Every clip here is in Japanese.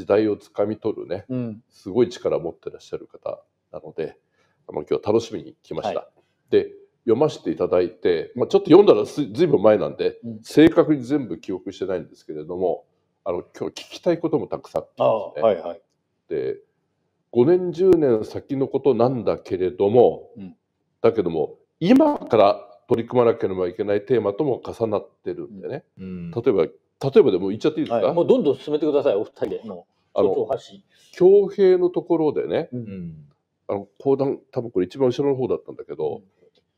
時代をつかみ取るね、うん、すごい力を持ってらっしゃる方なのであの今日楽しみに来ました。はい、で読ませていただいて、まあ、ちょっと読んだらずいぶん前なんで、うん、正確に全部記憶してないんですけれどもあの今日聞きたいこともたくさんあったんですね。はいはい、で5年10年先のことなんだけれども、うん、だけども今から取り組まなければいけないテーマとも重なってるんでね、うん、例えば例えばでも言っちゃっていいですか、はい、もうどんどん進めてくださいお二人でもうあの強兵のところでね、うん、あの講談多分これ一番後ろの方だったんだけど、うん、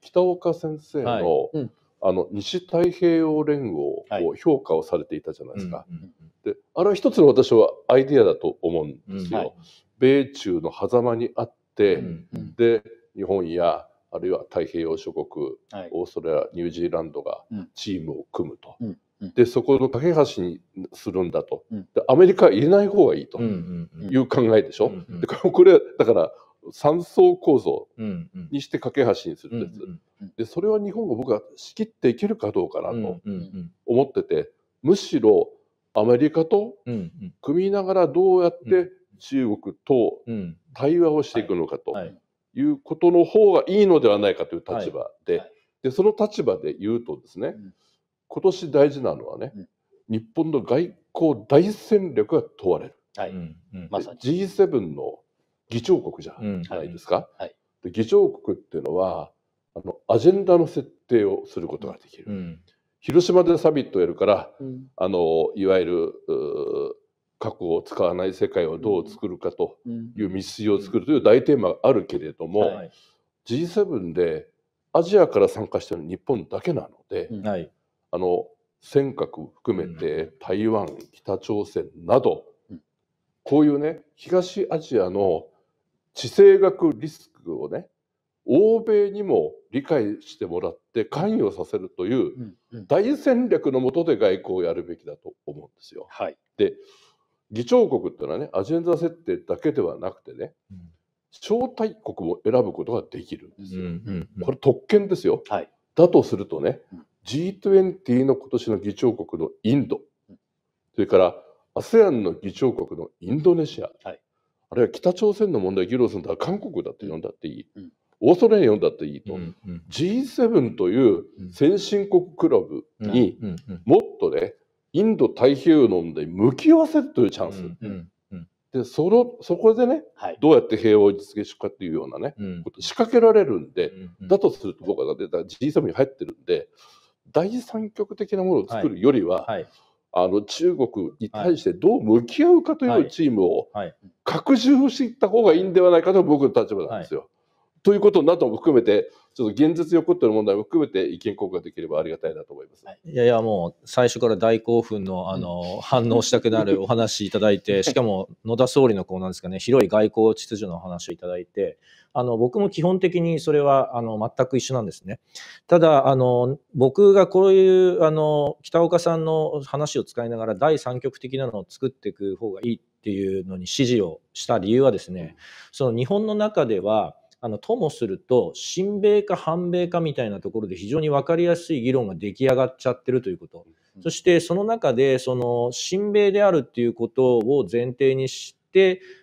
北岡先生の、はいあの西太平洋連合を評価をされていたじゃないですか、はい、であれは一つの私はアイディアだと思うんですよ、米中の狭間にあって、で日本やあるいは太平洋諸国、オーストラリアニュージーランドがチームを組むと。でそこの架け橋にするんだと、でアメリカは入れない方がいいという考えでしょ、でこれだから三層構造にして架け橋にするんです、でそれは日本が僕は仕切っていけるかどうかなと思っててむしろアメリカと組みながらどうやって中国と対話をしていくのかということの方がいいのではないかという立場ででその立場で言うとですね、今年大事なのはね、うん、日本の外交大戦略が問われる、はいま、G7 の議長国じゃないですか、はい、で議長国っていうのはあのアジェンダの設定をすることができる、うん、広島でサミットをやるから、うん、あのいわゆる核を使わない世界をどう作るかという道筋を作るという大テーマがあるけれども、はい、G7 でアジアから参加してる日本だけなので、はい、あの尖閣含めて台湾、北朝鮮など、こういうね、東アジアの地政学リスクをね、欧米にも理解してもらって関与させるという大戦略のもとで外交をやるべきだと思うんですよ。はい、で議長国っていうのはねアジェンダ設定だけではなくてね、うん、招待国を選ぶことができるんですよ。うんうんうん、これ特権ですよ、はい、だとするとね、G20 の今年の議長国のインド、それから ASEAN の議長国のインドネシア、はい、あるいは北朝鮮の問題議論するんだ韓国だって呼んだっていい、うん、オーストラリア呼んだっていいと、うんうん、G7 という先進国クラブにもっとね、インド太平洋の問題に向き合わせるというチャンス。うんうん、でそのそこでね、はい、どうやって平和を実現するかっていうようなね、うん、こと仕掛けられるんで、だとすると僕は G7 に入ってるんで第三極的なものを作るよりは、はいはい、あの中国に対してどう向き合うかというチームを拡充していった方がいいんではないかと僕の立場なんですよ。ということなども含めて、ちょっと現実に起こっている問題も含めて意見交換できればありがたいなと思います。いやいや、もう最初から大興奮のあの、反応したくなるお話いただいて、しかも野田総理のこうなんですかね、広い外交秩序の話をいただいて、あの僕も基本的にそれはあの全く一緒なんですね。ただあの僕がこういうあの北岡さんの話を使いながら第三極的なのを作っていく方がいいっていうのに指示をした理由はですねその日本の中ではあのともすると親米か反米かみたいなところで非常に分かりやすい議論が出来上がっちゃってるということ、そしてその中でその親米であるっていうことを前提にして、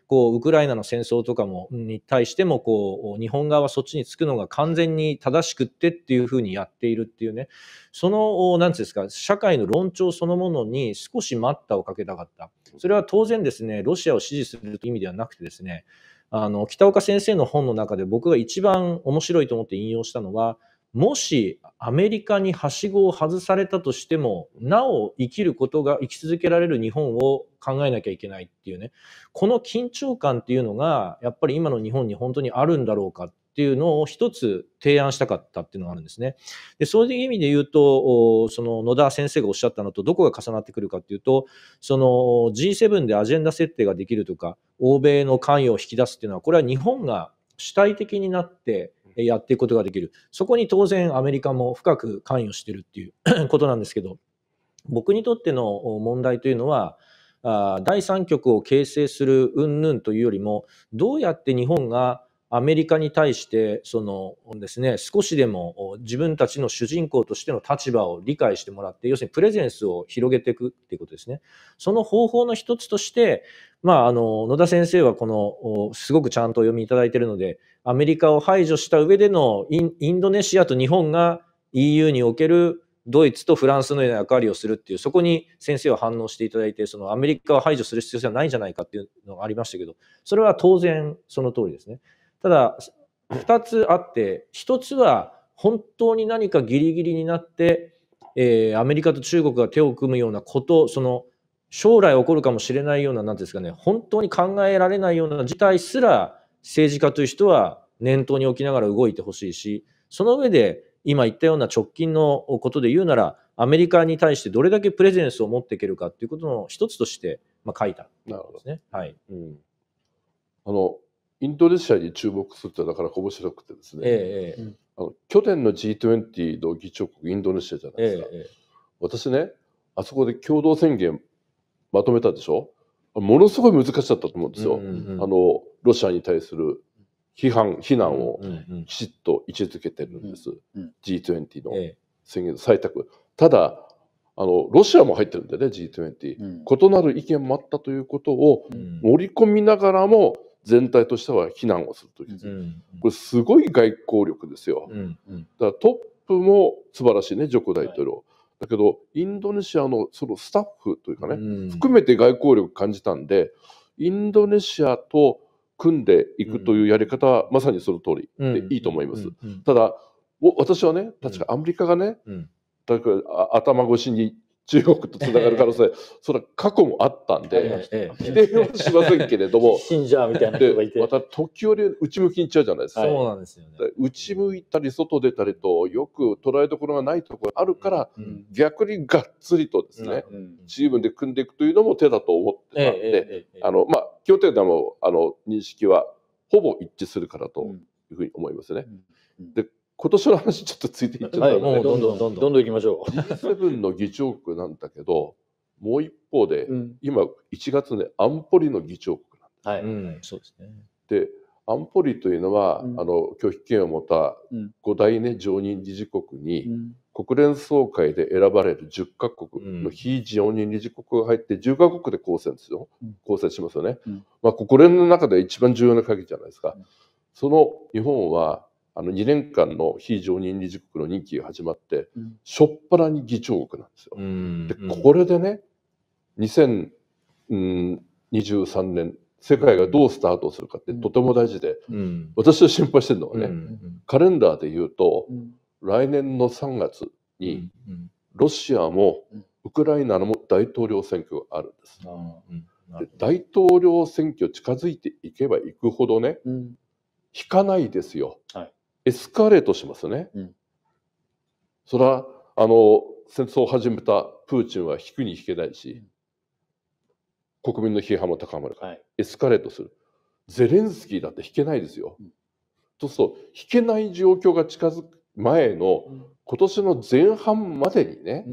こうウクライナの戦争とかもに対してもこう日本側はそっちにつくのが完全に正しくってっていうふうにやっているっていうねその何て言うんですか社会の論調そのものに少し待ったをかけたかったそれは当然ですねロシアを支持するという意味ではなくてですねあの北岡先生の本の中で僕が一番面白いと思って引用したのはもしアメリカにはしごを外されたとしても、なお生きることが、生き続けられる日本を考えなきゃいけないっていうね、この緊張感っていうのが、やっぱり今の日本に本当にあるんだろうかっていうのを一つ提案したかったっていうのがあるんですね。で、そういう意味で言うと、その野田先生がおっしゃったのとどこが重なってくるかっていうと、その G7 でアジェンダ設定ができるとか、欧米の関与を引き出すっていうのは、これは日本が主体的になって、やっていくことができる。そこに当然アメリカも深く関与してるっていう ことなんですけど、僕にとっての問題というのは、第三極を形成する云々というよりも、どうやって日本がアメリカに対してそのです、ね、少しでも自分たちの主人公としての立場を理解してもらって要するにプレゼンスを広げていくっていうことですねその方法の一つとして、まあ、あの野田先生はこのすごくちゃんとお読みいただいているのでアメリカを排除した上でのインドネシアと日本が EU におけるドイツとフランスのような役割をするっていう、そこに先生は反応していただいて、そのアメリカを排除する必要性はないんじゃないかっていうのがありましたけど、それは当然その通りですね。ただ、2つあって、1つは本当に何かギリギリになって、えー、アメリカと中国が手を組むようなこと、その将来起こるかもしれないような、なんですかね、本当に考えられないような事態すら政治家という人は念頭に置きながら動いてほしいし、その上で今言ったような直近のことで言うなら、アメリカに対してどれだけプレゼンスを持っていけるかということの一つとして、まあ、書いた、なるほどね。インドネシアに注目するってなかなか面白くてですね、ええ、あの去年の G20 の議長国インドネシアじゃないですか、え、私ねあそこで共同宣言まとめたでしょものすごい難しかったと思うんですよ、うんうんうん、あのロシアに対する批判非難をきちっと位置づけてるんです、うんうん G20 の宣言の採択、ただあのロシアも入ってるんだよね G20、うん、異なる意見もあったということを盛り込みながらも、全体としては非難をするという、これすごい外交力ですよ、だからトップも素晴らしいねジョコ大統領、はい、だけどインドネシアのそのスタッフというかね、含めて外交力感じたんでインドネシアと組んでいくというやり方はまさにその通りでいいと思います、ただ私はね確かアメリカがね、だから頭越しに中国とつながる可能性、えー、それは過去もあったんで、否定はしませんけれども、信者みたいな人がいて。また時折内向きにいっちゃうじゃないですか。そうなんですよね。内向いたり外出たりと、よく捉えどころがないところあるから、うん、逆にがっつりとですね、うん、チームで組んでいくというのも手だと思ってたんで、あの、まあ、基本的にもあの、認識はほぼ一致するからというふうに思いますね。うん、で今年の話ちょっとついていっちゃったので、はい、どんどんどんどんどんどん行きましょう G7 の議長国なんだけどもう一方で、うん、今1月ね安保理の議長国なんです、はいうん、そうですねで安保理というのは、うん、あの拒否権を持った五大、ね、常任理事国に、国連総会で選ばれる10カ国の非常任理事国が入って10カ国で構成ですよ、構成しますよね、まあ、国連の中で一番重要な鍵じゃないですか、その日本はあの2年間の非常任理事国の任期が始まって、うん、しょっぱらに議長国なんですよ。うんでこれでね2023年世界がどうスタートするかってとても大事で、うん、私が心配してるのはね、うん、カレンダーで言うと、来年の3月にロシアもウクライナのも大統領選挙があるんです。で大統領選挙近づいていけばいくほどね、引かないですよ、はい、エスカレートしますよね。うん、それはあの戦争を始めたプーチンは引くに引けないし、うん、国民の批判も高まるから、はい、エスカレートする。ゼレンスキーだって引けないですよ。うん、そうすると引けない状況が近づく前の今年の前半までにね、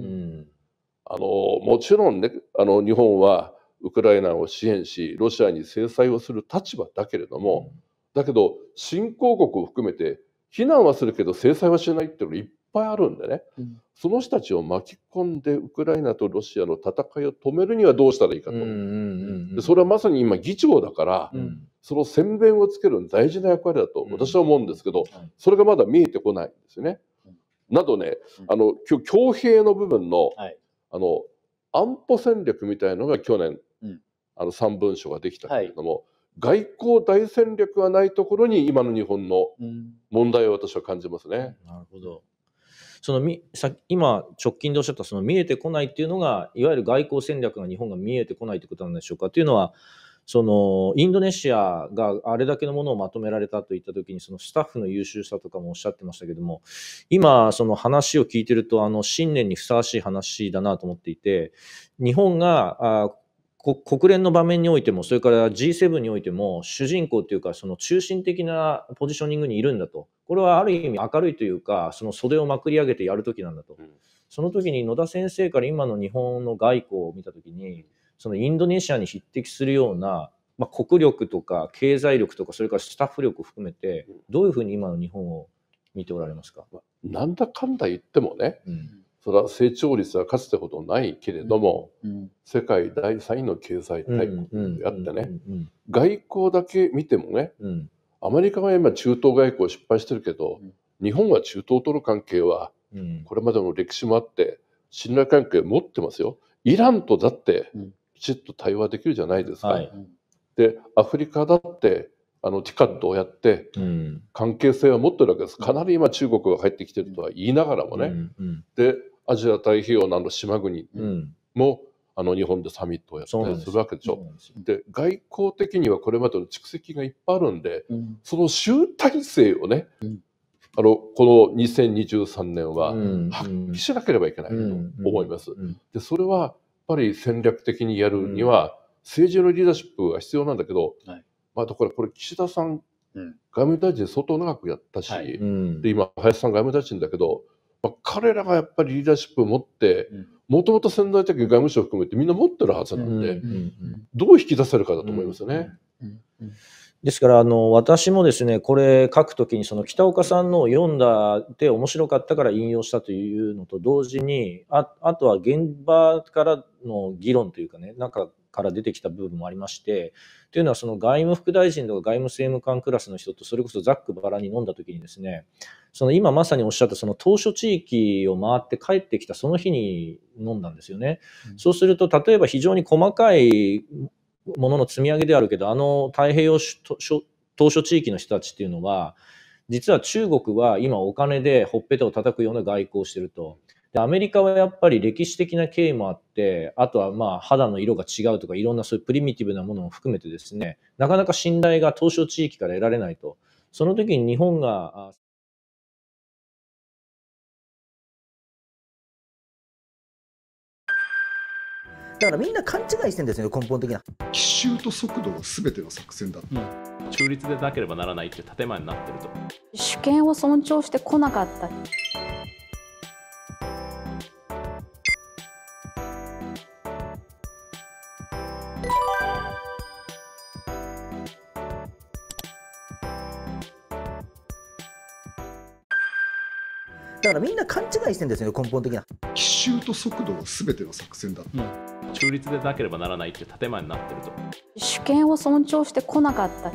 あのもちろんねあの日本はウクライナを支援しロシアに制裁をする立場だけれども、だけど新興国を含めて非難はするけど制裁はしないっていうのがいっぱいあるんでね、うん、その人たちを巻き込んでウクライナとロシアの戦いを止めるにはどうしたらいいかと、それはまさに今議長だから、うん、その宣弁をつける大事な役割だと私は思うんですけど、それがまだ見えてこないんですよね。などね、あの今日強兵の部分のはい、あの安保戦略みたいのが去年、あの3文書ができたけれども、はい外交大戦略がないところに今の日本の問題を私は感じますね。うん、なるほどそのみさ今、直近でおっしゃったその見えてこないっていうのがいわゆる外交戦略が日本が見えてこないということなんでしょうか。というのはそのインドネシアがあれだけのものをまとめられたといったときにそのスタッフの優秀さとかもおっしゃってましたけども今、その話を聞いてるとあの新年にふさわしい話だなと思っていて日本があ国連の場面においても、それから G7 においても、主人公というか、その中心的なポジショニングにいるんだと、これはある意味明るいというか、その袖をまくり上げてやるときなんだと、うん、その時に野田先生から今の日本の外交を見たときに、そのインドネシアに匹敵するような、まあ、国力とか経済力とか、それからスタッフ力含めて、どういうふうに今の日本を見ておられますか。なんだかんだ言ってもね、うんそれは成長率はかつてほどないけれども、うん、世界第3位の経済大国であってね、外交だけ見てもね、うん、アメリカは今中東外交失敗してるけど、日本は中東との関係はこれまでの歴史もあって信頼関係持ってますよ。イランとだってきちっと対話できるじゃないですか。はい、でアフリカだってあのティカットをやって関係性は持ってるわけです。かなり今中国が入ってきてるとは言いながらもね。でアジア太平洋など島国も、あの日本でサミットをやったりするわけでしょ。で外交的にはこれまでの蓄積がいっぱいあるんで、うん、その集大成をね、うん、あのこの2023年は発揮しなければいけないと思います。でそれはやっぱり戦略的にやるには政治のリーダーシップが必要なんだけど、まあ、だからこれ岸田さん、外務大臣相当長くやったし、はい、で今林さん外務大臣だけどまあ、彼らがやっぱりリーダーシップを持って、もともと潜在的に外務省含めてみんな持ってるはずなんで、どう引き出せるかだと思いますよね。ですからあの私もですねこれ書くときにその北岡さんの読んだで面白かったから引用したというのと同時にああとは現場からの議論というかねなんかから出てきた部分もありまして、というのはその外務副大臣とか外務政務官クラスの人とそれこそざっくばらに飲んだ時にですね、その今まさにおっしゃったその島嶼地域を回って帰ってきたその日に飲んだんですよね。うん、そうすると例えば非常に細かいものの積み上げであるけど、あの太平洋島嶼地域の人たちっていうのは、実は中国は今お金でほっぺたを叩くような外交をしてると。で、アメリカはやっぱり歴史的な経緯もあって、あとはまあ肌の色が違うとか、いろんなそういうプリミティブなものも含めてですね、なかなか信頼が東証地域から得られないと。その時に日本が、だからみんな勘違いしてんですよ根本的な奇襲と速度す全ての作戦だった、うん、中立でなければならないって建前になってると主権を尊重してこなかっただからみんな勘違いしてんですよね根本的な奇襲と速度が全ての作戦だ、うん、中立でなければならないって建前になってると主権を尊重してこなかった